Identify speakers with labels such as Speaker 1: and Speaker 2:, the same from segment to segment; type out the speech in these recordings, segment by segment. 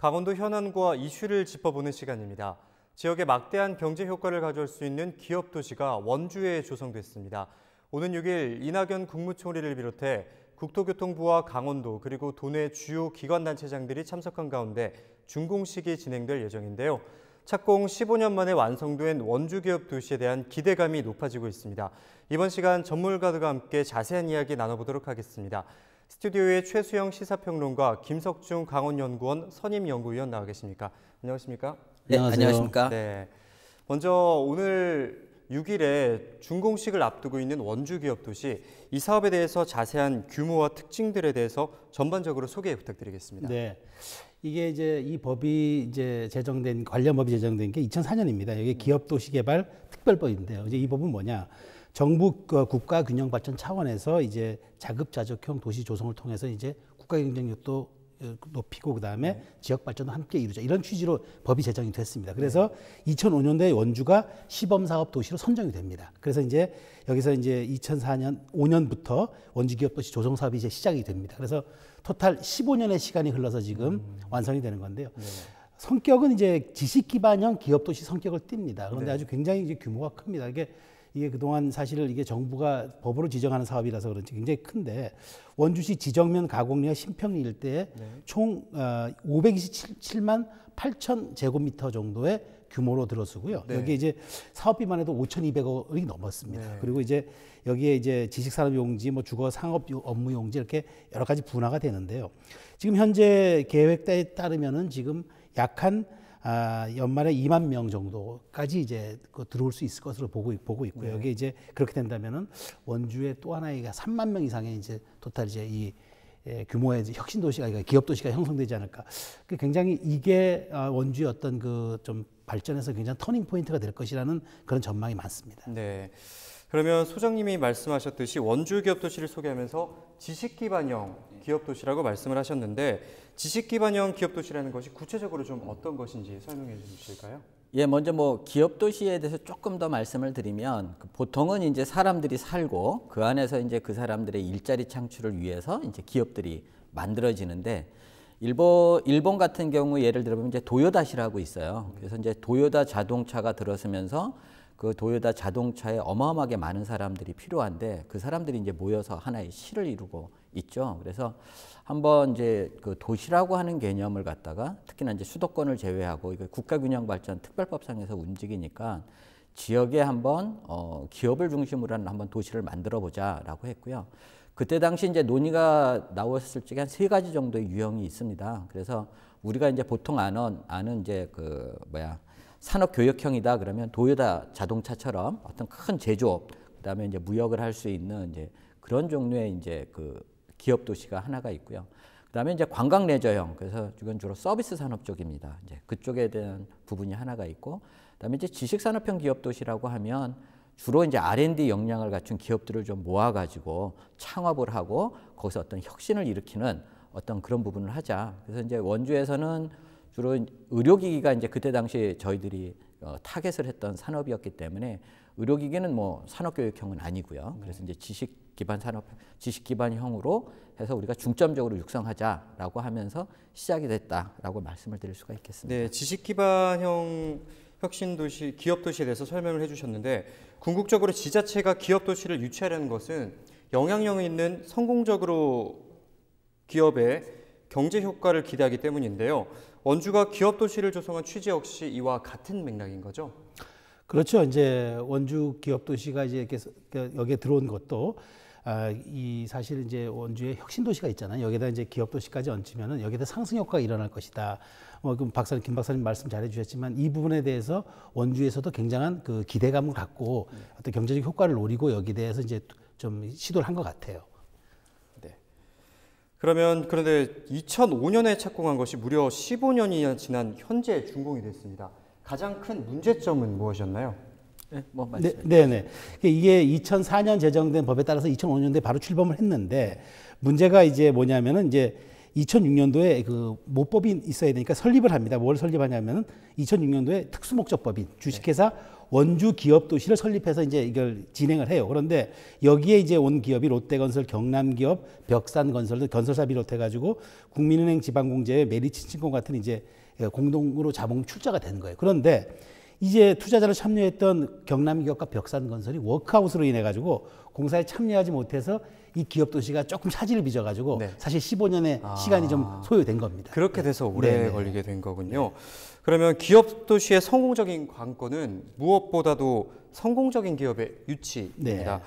Speaker 1: 강원도 현안과 이슈를 짚어보는 시간입니다. 지역에 막대한 경제 효과를 가져올 수 있는 기업 도시가 원주에 조성됐습니다. 오는 6일 이낙연 국무총리를 비롯해 국토교통부와 강원도 그리고 도내 주요 기관단체장들이 참석한 가운데 준공식이 진행될 예정인데요. 착공 15년 만에 완성된 원주기업 도시에 대한 기대감이 높아지고 있습니다. 이번 시간 전문가들과 함께 자세한 이야기 나눠보도록 하겠습니다. 스튜디오에 최수영 시사평론가, 김석중 강원연구원 선임연구위원 나와 계십니까? 안녕하십니까? 네, 안녕하십니까 네. 먼저 오늘 6일에 준공식을 앞두고 있는 원주기업 도시 이 사업에 대해서 자세한 규모와 특징들에 대해서 전반적으로 소개 부탁드리겠습니다.
Speaker 2: 네. 이게 이제 이 법이 이제 제정된 관련 법이 제정된 게 2004년입니다. 이게 기업 도시 개발 특별법인데요. 이제 이 법은 뭐냐? 정부 그 국가 균형 발전 차원에서 이제 자급자족형 도시 조성을 통해서 이제 국가 경쟁력도 어, 높이고 그다음에 네. 지역 발전도 함께 이루자 이런 취지로 법이 제정이 됐습니다. 네. 그래서 네. 2005년도에 원주가 시범 사업 도시로 선정이 됩니다. 그래서 이제 여기서 이제 2004년 5년부터 원주 기업 도시 조성 사업이 이제 시작이 됩니다. 그래서 토탈 15년의 시간이 흘러서 지금 음. 완성이 되는 건데요. 네. 성격은 이제 지식 기반형 기업 도시 성격을 띱니다. 그런데 네. 아주 굉장히 이제 규모가 큽니다. 이게 이게 그동안 사실 이게 정부가 법으로 지정하는 사업이라서 그런지 굉장히 큰데 원주시 지정면 가곡리와 신평리 일대에 네. 총 어, 527만 8천 제곱미터 정도의 규모로 들어서고요. 네. 여기 이제 사업비만 해도 5,200억이 넘었습니다. 네. 그리고 이제 여기에 이제 지식산업 용지, 뭐 주거 상업 업무 용지 이렇게 여러 가지 분화가 되는데요. 지금 현재 계획에 따르면은 지금 약한 아, 연말에 2만 명 정도까지 이제 그 들어올 수 있을 것으로 보고, 보고 있고요. 여기 네. 이제 그렇게 된다면은 원주에 또 하나의 3만 명 이상의 이제 토탈 이제 이 예, 규모의 혁신 도시가 그러니까 기업 도시가 형성되지 않을까. 그 굉장히 이게 아, 원주의 어떤 그 좀 발전에서 굉장히 터닝 포인트가 될 것이라는 그런 전망이 많습니다.
Speaker 1: 네. 그러면 소장님이 말씀하셨듯이 원주 기업 도시를 소개하면서 지식 기반형 기업 도시라고 말씀을 하셨는데 지식 기반형 기업 도시라는 것이 구체적으로 좀 어떤 것인지 설명해 주실까요?
Speaker 3: 예, 먼저 뭐 기업 도시에 대해서 조금 더 말씀을 드리면 그 보통은 이제 사람들이 살고 그 안에서 이제 그 사람들의 일자리 창출을 위해서 이제 기업들이 만들어지는데 일본 일본 같은 경우 예를 들어보면 이제 도요다시라고 있어요. 그래서 이제 도요다 자동차가 들어서면서 그 도요다 자동차에 어마어마하게 많은 사람들이 필요한데 그 사람들이 이제 모여서 하나의 시를 이루고 있죠. 그래서 한번 이제 그 도시라고 하는 개념을 갖다가 특히나 이제 수도권을 제외하고 이거 국가균형발전 특별법상에서 움직이니까 지역에 한번 어, 기업을 중심으로 한 한번 도시를 만들어 보자라고 했고요. 그때 당시 이제 논의가 나왔을 적에 한 세 가지 정도의 유형이 있습니다. 그래서 우리가 이제 보통 아는 아는 이제 그 뭐야 산업 교역형이다 그러면 도요다 자동차처럼 어떤 큰 제조업 그다음에 이제 무역을 할 수 있는 이제 그런 종류의 이제 그 기업 도시가 하나가 있고요. 그다음에 이제 관광 레저형 그래서 이건 주로 서비스 산업 쪽입니다. 이제 그쪽에 대한 부분이 하나가 있고 그다음에 이제 지식 산업형 기업 도시라고 하면 주로 이제 R&D 역량을 갖춘 기업들을 좀 모아가지고 창업을 하고 거기서 어떤 혁신을 일으키는 어떤 그런 부분을 하자. 그래서 이제 원주에서는 주로 의료기기가 이제 그때 당시에 저희들이 어, 타겟을 했던 산업이었기 때문에 의료기기는 뭐 산업교육형은 아니고요. 네. 그래서 이제 지식 기반 산업, 지식 기반형으로 해서 우리가 중점적으로 육성하자라고 하면서 시작이 됐다라고 말씀을 드릴 수가 있겠습니다.
Speaker 1: 네, 지식 기반형 혁신 도시, 기업 도시에 대해서 설명을 해주셨는데 궁극적으로 지자체가 기업 도시를 유치하려는 것은 영향력 있는 성공적으로 기업의 경제 효과를 기대하기 때문인데요. 원주가 기업 도시를 조성한 취지 역시 이와 같은 맥락인 거죠.
Speaker 2: 그렇죠. 이제 원주 기업 도시가 이제 이렇게 그 여기에 들어온 것도 아, 이 사실 이제 원주에 혁신 도시가 있잖아요. 여기다 이제 기업 도시까지 얹히면은 여기다 상승 효과가 일어날 것이다. 어, 그럼 박사님 김 박사님 말씀 잘해 주셨지만 이 부분에 대해서 원주에서도 굉장한 그 기대감을 갖고 네. 어떤 경제적 효과를 노리고 여기 대해서 이제 좀 시도를 한 것 같아요.
Speaker 1: 그러면 그런데 2005년에 착공한 것이 무려 15년이 지난 현재 준공이 됐습니다. 가장 큰 문제점은 무엇이었나요?
Speaker 3: 네, 뭐
Speaker 2: 네, 네, 네. 이게 2004년 제정된 법에 따라서 2 0 0 5년에 바로 출범을 했는데 문제가 이제 뭐냐면은 이제 2006년도에 그모법인 있어야 되니까 설립을 합니다. 뭘설립하냐면 2006년도에 특수목적법인 주식회사 원주 기업 도시를 설립해서 이제 이걸 진행을 해요. 그런데 여기에 이제 온 기업이 롯데건설, 경남기업, 벽산건설 건설사 비롯해가지고 국민은행 지방공제의 메리츠증권 같은 이제 공동으로 자본 출자가 되는 거예요. 그런데 이제 투자자로 참여했던 경남기업과 벽산건설이 워크아웃으로 인해 가지고 공사에 참여하지 못해서
Speaker 1: 이 기업 도시가 조금 차질을 빚어가지고 네. 사실 15년의 아... 시간이 좀 소요된 겁니다. 그렇게 돼서 네. 오래 네 걸리게 된 거군요. 그러면 기업 도시의 성공적인 관건은 무엇보다도 성공적인 기업의 유치입니다. 네.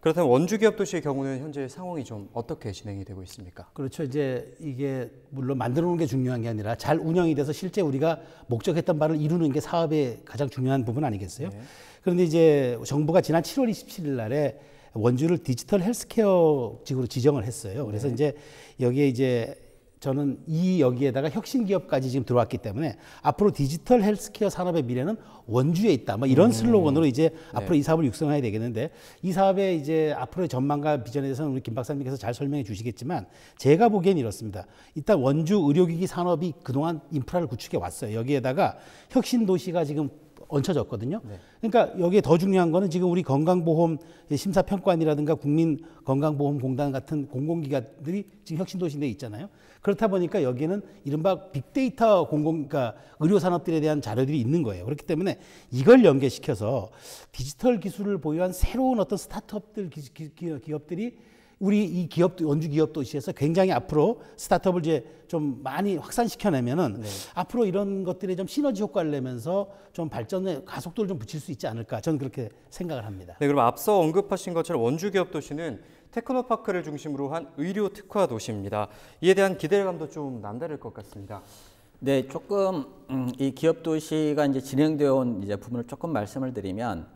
Speaker 1: 그렇다면 원주 기업 도시의 경우는 현재 상황이 좀 어떻게 진행이 되고 있습니까?
Speaker 2: 그렇죠. 이제 이게 물론 만들어 놓은 게 중요한 게 아니라 잘 운영이 돼서 실제 우리가 목적했던 바를 이루는 게 사업의 가장 중요한 부분 아니겠어요? 네. 그런데 이제 정부가 지난 7월 27일 날에 원주를 디지털 헬스케어 지구로 지정을 했어요. 그래서 네. 이제 여기에 이제 저는 이 여기에다가 혁신 기업까지 지금 들어왔기 때문에 앞으로 디지털 헬스케어 산업의 미래는 원주에 있다. 막 뭐 이런 음. 슬로건으로 이제 네. 앞으로 네. 이 사업을 육성해야 되겠는데 이 사업의 이제 앞으로의 전망과 비전에 대해서는 우리 김 박사님께서 잘 설명해 주시겠지만 제가 보기엔 이렇습니다. 일단 원주 의료기기 산업이 그동안 인프라를 구축해 왔어요. 여기에다가 혁신 도시가 지금 얹혀졌거든요. 네. 그러니까 여기에 더 중요한 거는 지금 우리 건강보험 심사평가원이라든가 국민건강보험공단 같은 공공기관들이 지금 혁신도시내에 있잖아요. 그렇다 보니까 여기에는 이른바 빅데이터 공공, 그러니까 의료산업들에 대한 자료들이 있는 거예요. 그렇기 때문에 이걸 연계시켜서 디지털 기술을 보유한 새로운 어떤 스타트업들, 기, 기, 기업들이 우리 이 기업 원주 기업 도시에서 굉장히 앞으로 스타트업을 이제 좀 많이 확산시켜내면은 네. 앞으로 이런 것들이 좀 시너지 효과를 내면서 좀 발전의 가속도를 좀 붙일 수 있지 않을까 저는 그렇게 생각을 합니다.
Speaker 1: 네, 그럼 앞서 언급하신 것처럼 원주 기업 도시는 테크노파크를 중심으로 한 의료 특화 도시입니다. 이에 대한 기대감도 좀 남다를 것 같습니다. 네, 조금 음, 이 기업 도시가 이제 진행되어 온 이제 부분을 조금 말씀을
Speaker 3: 드리면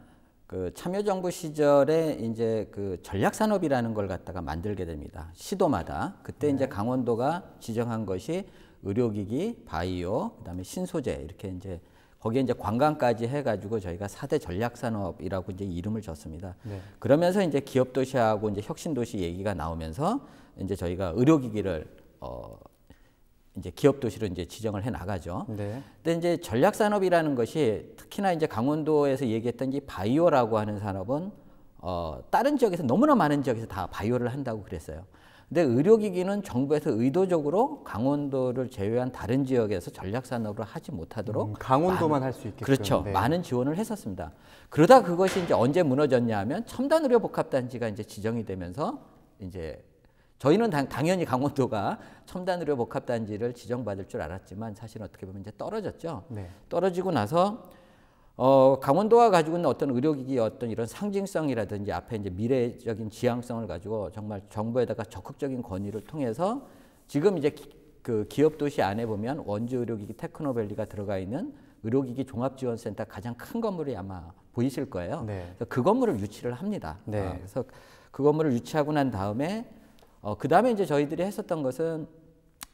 Speaker 3: 그 참여정부 시절에 이제 그 전략산업이라는 걸 갖다가 만들게 됩니다. 시도마다 그때 네. 이제 강원도가 지정한 것이 의료기기, 바이오, 그다음에 신소재 이렇게 이제 거기에 이제 관광까지 해가지고 저희가 사대 전략산업이라고 이제 이름을 줬습니다. 네. 그러면서 이제 기업도시하고 이제 혁신도시 얘기가 나오면서 이제 저희가 의료기기를 어, 이제 기업 도시로 이제 지정을 해 나가죠. 네. 근데 이제 전략 산업이라는 것이 특히나 이제 강원도에서 얘기했던 이 바이오라고 하는 산업은 어 다른 지역에서 너무나 많은 지역에서 다 바이오를 한다고 그랬어요. 근데 의료기기는 정부에서 의도적으로 강원도를 제외한 다른 지역에서 전략산업으로 하지 못하도록 음, 강원도만 할 수 있게 그렇죠. 네. 많은 지원을 했었습니다. 그러다 그것이 이제 언제 무너졌냐 하면 첨단 의료 복합 단지가 이제 지정이 되면서 이제 저희는 당, 연히 강원도가 첨단 의료 복합 단지를 지정받을 줄 알았지만 사실 어떻게 보면 이제 떨어졌죠. 네. 떨어지고 나서 어, 강원도가 가지고 있는 어떤 의료기기 어떤 이런 상징성이라든지 앞에 이제 미래적인 지향성을 가지고 정말 정부에다가 적극적인 권위를 통해서 지금 이제 기, 그 기업 도시 안에 보면 원주 의료기기 테크노밸리가 들어가 있는 의료기기 종합지원센터 가장 큰 건물이 아마 보이실 거예요. 네. 그 건물을 유치를 합니다. 네. 어, 그래서 그 건물을 유치하고 난 다음에 어, 그 다음에 이제 저희들이 했었던 것은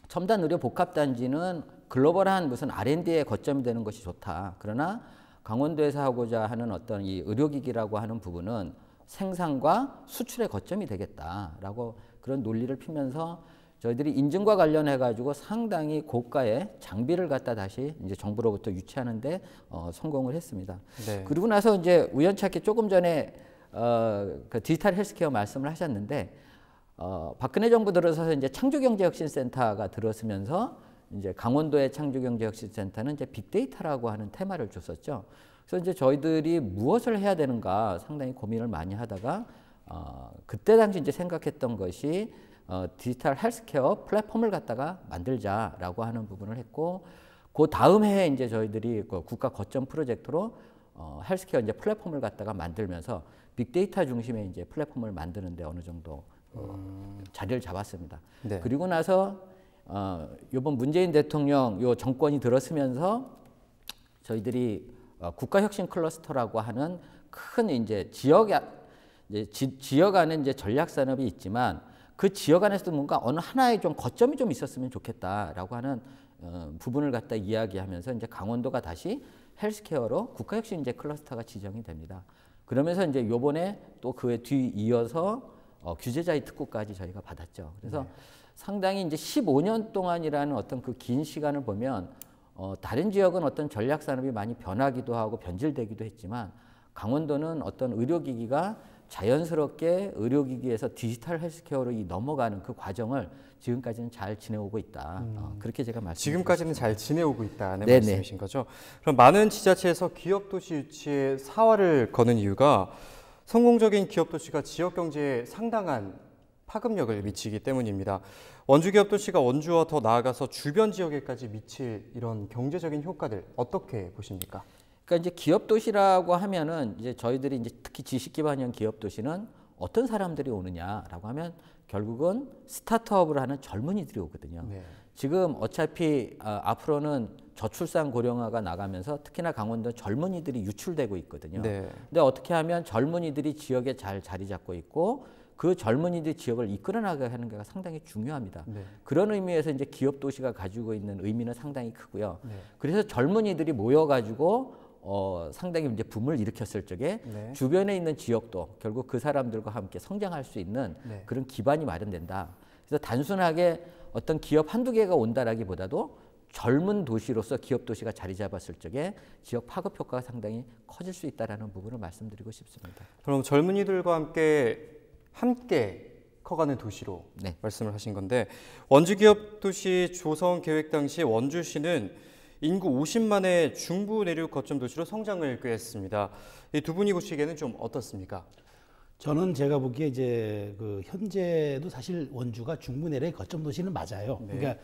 Speaker 3: 첨단 의료 복합단지는 글로벌한 무슨 R&D의 거점이 되는 것이 좋다. 그러나 강원도에서 하고자 하는 어떤 이 의료기기라고 하는 부분은 생산과 수출의 거점이 되겠다라고 그런 논리를 피면서 저희들이 인증과 관련해 가지고 상당히 고가의 장비를 갖다 다시 이제 정부로부터 유치하는데 어, 성공을 했습니다. 네. 그리고 나서 이제 우연찮게 조금 전에 어, 그 디지털 헬스케어 말씀을 하셨는데 어, 박근혜 정부 들어서서 이제 창조경제혁신센터가 들어서면서 이제 강원도의 창조경제혁신센터는 이제 빅데이터라고 하는 테마를 줬었죠. 그래서 이제 저희들이 무엇을 해야 되는가 상당히 고민을 많이 하다가 어, 그때 당시 이제 생각했던 것이 어, 디지털 헬스케어 플랫폼을 갖다가 만들자라고 하는 부분을 했고 그 다음 해에 이제 저희들이 그 국가 거점 프로젝트로 어, 헬스케어 이제 플랫폼을 갖다가 만들면서 빅데이터 중심의 이제 플랫폼을 만드는데 어느 정도 어, 자리를 잡았습니다. 네. 그리고 나서 어, 이번 문재인 대통령 요 정권이 들었으면서 저희들이 어, 국가혁신 클러스터라고 하는 큰 이제 지역 이제 지, 지역 안에 이제 전략 산업이 있지만 그 지역 안에서도 뭔가 어느 하나의 좀 거점이 좀 있었으면 좋겠다라고 하는 어, 부분을 갖다 이야기하면서 이제 강원도가 다시 헬스케어로 국가혁신 이제 클러스터가 지정이 됩니다. 그러면서 이제 요번에 또 그에 뒤이어서 어, 규제자의 특구까지 저희가 받았죠. 그래서 네. 상당히 이제 15년 동안이라는 어떤 그 긴 시간을 보면 어, 다른 지역은 어떤 전략 산업이 많이 변하기도 하고 변질되기도 했지만 강원도는 어떤 의료기기가 자연스럽게 의료기기에서 디지털 헬스케어로
Speaker 1: 이 넘어가는 그 과정을 지금까지는 잘 지내오고 있다. 어, 음. 어, 그렇게 제가 말씀. 지금까지는 잘 지내오고 있다는 네네. 말씀이신 거죠. 그럼 많은 지자체에서 기업 도시 유치에 사활을 거는 이유가 성공적인 기업 도시가 지역 경제에 상당한 파급력을 미치기 때문입니다. 원주 기업 도시가 원주와 더 나아가서 주변 지역에까지 미칠 이런 경제적인 효과들 어떻게 보십니까? 그러니까 이제 기업 도시라고 하면은
Speaker 3: 이제 저희들이 이제 특히 지식 기반형 기업 도시는 어떤 사람들이 오느냐라고 하면 결국은 스타트업을 하는 젊은이들이 오거든요. 네. 지금 어차피 어, 앞으로는 저출산 고령화가 나가면서 특히나 강원도 젊은이들이 유출되고 있거든요. 네. 근데 어떻게 하면 젊은이들이 지역에 잘 자리 잡고 있고 그 젊은이들 지역을 이끌어 나가는 게 상당히 중요합니다. 네. 그런 의미에서 이제 기업 도시가 가지고 있는 의미는 상당히 크고요. 네. 그래서 젊은이들이 모여 가지고 어, 상당히 이제 붐을 일으켰을 적에 네. 주변에 있는 지역도 결국 그 사람들과 함께 성장할 수 있는 네. 그런 기반이 마련된다. 그래서 단순하게 어떤 기업 한두 개가 온다라기보다도 젊은 도시로서 기업 도시가 자리 잡았을 적에 지역 파급 효과가 상당히 커질 수 있다라는 부분을 말씀드리고 싶습니다.
Speaker 1: 그럼 젊은이들과 함께 함께 커가는 도시로 네. 말씀을 하신 건데 원주 기업 도시 조성 계획 당시 원주시는 인구 50만의 중부 내륙 거점 도시로 성장을 꾀했습니다. 이두 분이 보시기에는 좀 어떻습니까?
Speaker 2: 저는 제가 보기에 이제 그 현재도 사실 원주가 중부 내의 래 거점 도시는 맞아요. 네. 그러니까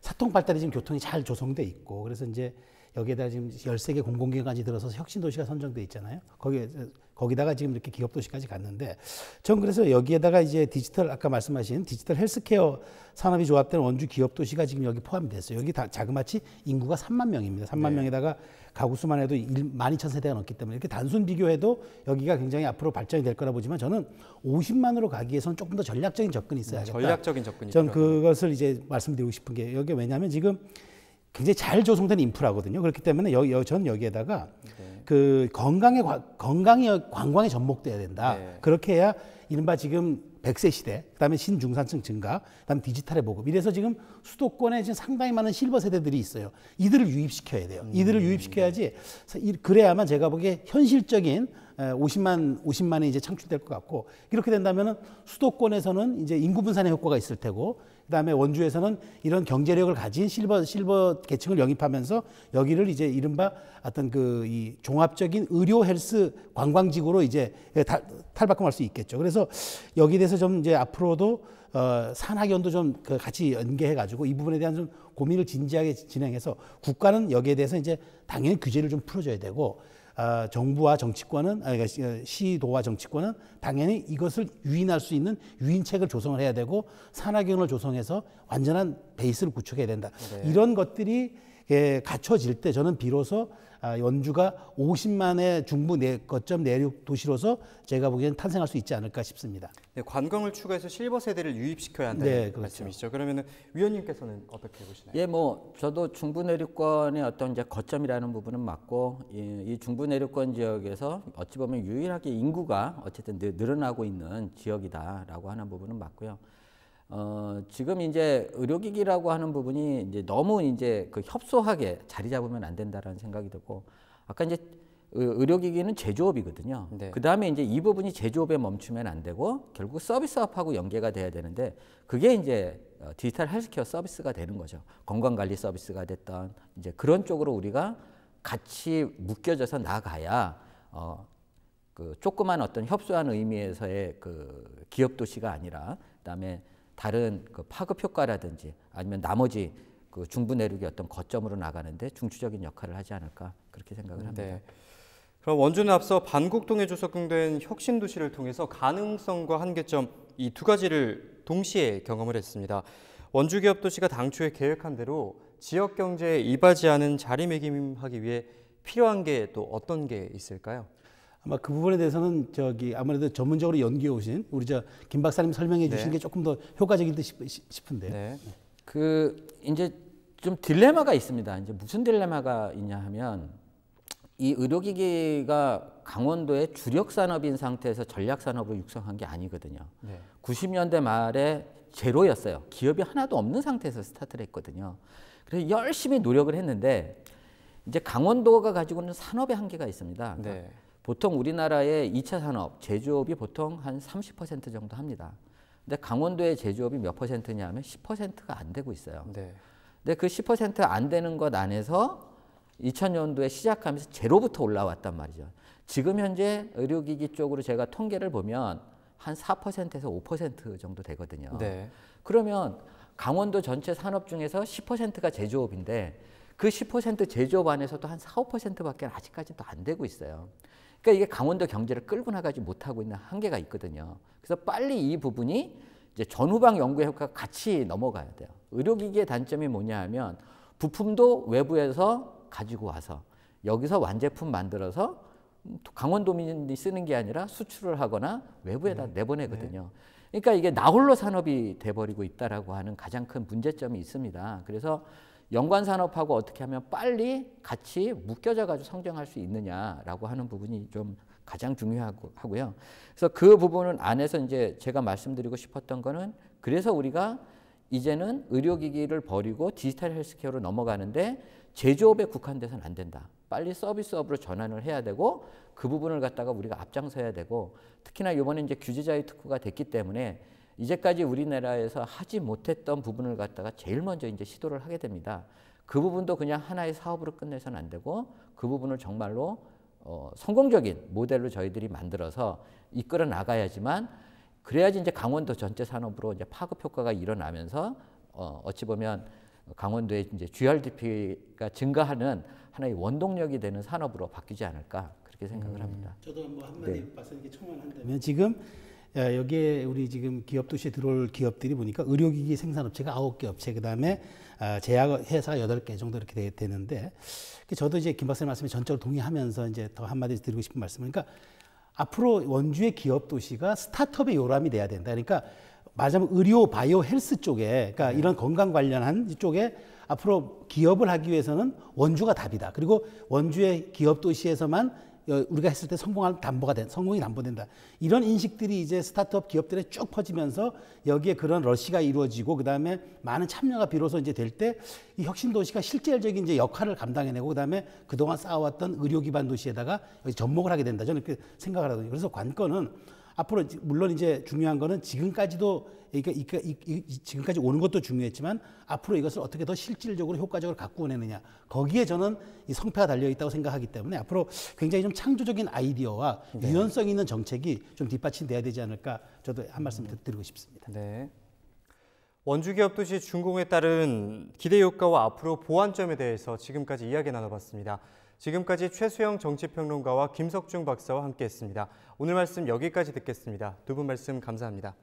Speaker 2: 사통 발달이 지금 교통이 잘 조성돼 있고 그래서 이제 여기에다 지금 13개 공공기관이 들어서 혁신도시가 선정돼 있잖아요. 거기에, 거기다가 지금 이렇게 기업도시까지 갔는데 전 그래서 여기에다가 이제 디지털, 아까 말씀하신 디지털 헬스케어 산업이 조합된 원주 기업도시가 지금 여기 포함이 됐어요. 여기 다 자그마치 인구가 3만 명입니다. 3만 네. 명에다가 가구 수만 해도 12,000세대가 넘기 때문에 이렇게 단순 비교해도 여기가 굉장히 앞으로 발전이 될 거라 보지만 저는 50만으로 가기 위해서는 조금 더 전략적인 접근이 있어야겠다. 전략적인 접근이 전 그것을 이제 말씀드리고 싶은 게 여기 왜냐하면 지금 굉장히 잘 조성된 인프라거든요. 그렇기 때문에 여, 여, 전 여기에다가 네. 그 건강에 건강이 관광에 접목돼야 된다. 네. 그렇게 해야 이른바 지금 1 0 0세 시대, 그다음에 신중산층 증가, 그다음 에 디지털의 보급. 이래서 지금 수도권에 지금 상당히 많은 실버 세대들이 있어요. 이들을 유입시켜야 돼요. 음, 이들을 네. 유입시켜야지 그래야만 제가 보기에 현실적인 50만 50만이 이제 창출될 것 같고 이렇게 된다면은 수도권에서는 이제 인구 분산의 효과가 있을 테고 그다음에 원주에서는 이런 경제력을 가진 실버 실버 계층을 영입하면서 여기를 이제 이른바 어떤 그이 종합적인 의료 헬스 관광지구로 이제 예, 탈바꿈할 수 있겠죠. 그래서 여기 에 대해서 좀 이제 앞으로도 어, 산학연도 좀그 같이 연계해가지고 이 부분에 대한 좀 고민을 진지하게 진행해서 국가는 여기에 대해서 이제 당연히 규제를 좀 풀어줘야 되고 아, 정부와 정치권은 아, 그러니까 어, 시도와 정치권은 당연히 이것을 유인할 수 있는 유인책을 조성을 해야 되고 산학연을 조성해서 완전한 베이스를 구축해야 된다. 네. 이런 것들이 예, 갖춰질 때 저는 비로소 아, 연주가 50만의 중부 내 거점 내륙 도시로서 제가 보기에는 탄생할 수 있지 않을까 싶습니다.
Speaker 1: 네, 관광을 추가해서 실버 세대를 유입시켜야 한다는 네, 그렇죠. 말씀이시죠. 그러면은 위원님께서는 어떻게 보시나요? 예, 뭐 저도 중부
Speaker 3: 내륙권의 어떤 이제 거점이라는 부분은 맞고 예, 이 중부 내륙권 지역에서 어찌 보면 유일하게 인구가 어쨌든 늘어나고 있는 지역이다라고 하는 부분은 맞고요. 어, 지금 이제 의료기기라고 하는 부분이 이제 너무 이제 그 협소하게 자리 잡으면 안 된다라는 생각이 들고 아까 이제 의료기기는 제조업이거든요. 네. 그 다음에 이제 이 부분이 제조업에 멈추면 안 되고 결국 서비스업하고 연계가 돼야 되는데 그게 이제 어, 디지털 헬스케어 서비스가 되는 거죠. 건강관리 서비스가 됐던 이제 그런 쪽으로 우리가 같이 묶여져서 나가야 어, 그 조그만 어떤 협소한 의미에서의 그 기업 도시가 아니라 그다음에 다른 그 파급 효과라든지 아니면 나머지 그 중부 내륙의 어떤 거점으로
Speaker 1: 나가는데 중추적인 역할을 하지 않을까 그렇게 생각을 합니다. 네. 그럼 원주는 앞서 반곡동에 조성된 혁신 도시를 통해서 가능성과 한계점 이 두 가지를 동시에 경험을 했습니다. 원주 기업 도시가 당초에 계획한 대로 지역 경제에 이바지하는 자리매김하기 위해 필요한 게 또 어떤 게 있을까요? 아마 그 부분에 대해서는 저기 아무래도 전문적으로 연기해 오신 우리 저 김 박사님 설명해 네. 주신 네. 게 조금
Speaker 2: 더
Speaker 3: 효과적인 듯싶은데 네. 네. 그 이제 좀 딜레마가 있습니다. 이제 무슨 딜레마가 있냐 하면 이 의료기기가 강원도의 주력 산업인 상태에서 전략 산업으로 육성한 게 아니거든요. 네. 90년대 말에 제로였어요. 기업이 하나도 없는 상태에서 스타트를 했거든요. 그래서 열심히 노력을 했는데 이제 강원도가 가지고 있는 산업의 한계가 있습니다. 네. 그러니까 네. 보통 우리나라의 2차 산업, 제조업이 보통 한 30% 정도 합니다. 근데 강원도의 제조업이 몇 퍼센트냐 하면 10%가 안 되고 있어요. 네. 근데 그 10%안 되는 것 안에서 2000년도에 시작하면서 제로부터 올라왔단 말이죠. 지금 현재 의료기기 쪽으로 제가 통계를 보면 한 4%에서 5% 정도 되거든요. 네. 그러면 강원도 전체 산업 중에서 10%가 제조업인데 그 10% 제조업 안에서도 한 4, 5%밖에 아직까지도 안 되고 있어요. 그러니까 이게 강원도 경제를 끌고 나가지 못하고 있는 한계가 있거든요. 그래서 빨리 이 부분이 이제 전후방 연구 효과가 같이 넘어가야 돼요. 의료기기의 단점이 뭐냐 하면 부품도 외부에서 가지고 와서 여기서 완제품 만들어서 강원도민이 쓰는 게 아니라 수출을 하거나 외부에다 네. 내보내거든요. 네. 그러니까 이게 나홀로 산업이 돼버리고 있다라고 하는 가장 큰 문제점이 있습니다. 그래서 연관 산업하고 어떻게 하면 빨리 같이 묶여져 가지고 성장할 수 있느냐라고 하는 부분이 좀 가장 중요하고 하고요. 그래서 그 부분은 안에서 이제 제가 말씀드리고 싶었던 거는 그래서 우리가 이제는 의료기기를 버리고 디지털 헬스케어로 넘어가는데 제조업에 국한돼서는 안 된다. 빨리 서비스업으로 전환을 해야 되고 그 부분을 갖다가 우리가 앞장서야 되고 특히나 이번에 이제 규제자의 특구가 됐기 때문에 이제까지 우리나라에서 하지 못했던 부분을 갖다가 제일 먼저 이제 시도를 하게 됩니다. 그 부분도 그냥 하나의 사업으로 끝내서는 안 되고 그 부분을 정말로 어, 성공적인 모델로 저희들이 만들어서 이끌어 나가야지만 그래야지 이제 강원도 전체 산업으로 이제 파급 효과가 일어나면서 어, 어찌 보면 강원도의 이제 GRDP가 증가하는 하나의 원동력이 되는 산업으로 바뀌지 않을까 그렇게 생각을 음. 합니다. 저도 뭐 한마디
Speaker 2: 네. 말씀드리기
Speaker 3: 청원한다면
Speaker 2: 지금 예, 여기에 우리 지금 기업 도시에 들어올 기업들이 보니까 의료기기 생산업체가 아홉 개 업체, 그 다음에 아, 제약회사가 여덟 개 정도 이렇게 되는데, 그 저도 이제 김 박사님 말씀에 전적으로 동의하면서 이제 더 한마디 드리고 싶은 말씀은, 그러니까 앞으로 원주의 기업 도시가 스타트업의 요람이 돼야 된다. 그러니까 말하자면 의료, 바이오, 헬스 쪽에, 그러니까 네. 이런 건강 관련한 쪽에 앞으로 기업을 하기 위해서는 원주가 답이다. 그리고 원주의 기업 도시에서만 우리가 했을 때 성공할 담보가 된 성공이 담보된다. 이런 인식들이 이제 스타트업 기업들에 쭉 퍼지면서 여기에 그런 러시가 이루어지고 그다음에 많은 참여가 비로소 이제 될 때 이 혁신 도시가 실질적인 이제 역할을 감당해내고 그다음에 그동안 쌓아왔던 의료 기반 도시에다가 접목을 하게 된다. 저는 그렇게 생각을 하거든요. 그래서 관건은 앞으로 물론 이제 중요한 거는 지금까지도 그러니까 지금까지 오는 것도 중요했지만 앞으로 이것을 어떻게 더 실질적으로 효과적으로 갖고 오내느냐 거기에 저는 이 성패가 달려 있다고 생각하기 때문에 앞으로 굉장히 좀 창조적인 아이디어와 네. 유연성 있는 정책이 좀 뒷받침돼야 되지 않을까 저도 한 말씀 음. 드리고
Speaker 1: 싶습니다. 네. 원주기업 도시 준공에 따른 기대 효과와 앞으로 보완점에 대해서 지금까지 이야기 나눠봤습니다. 지금까지 최수영 정치평론가와 김석중 박사와 함께했습니다. 오늘 말씀 여기까지 듣겠습니다. 두 분 말씀 감사합니다.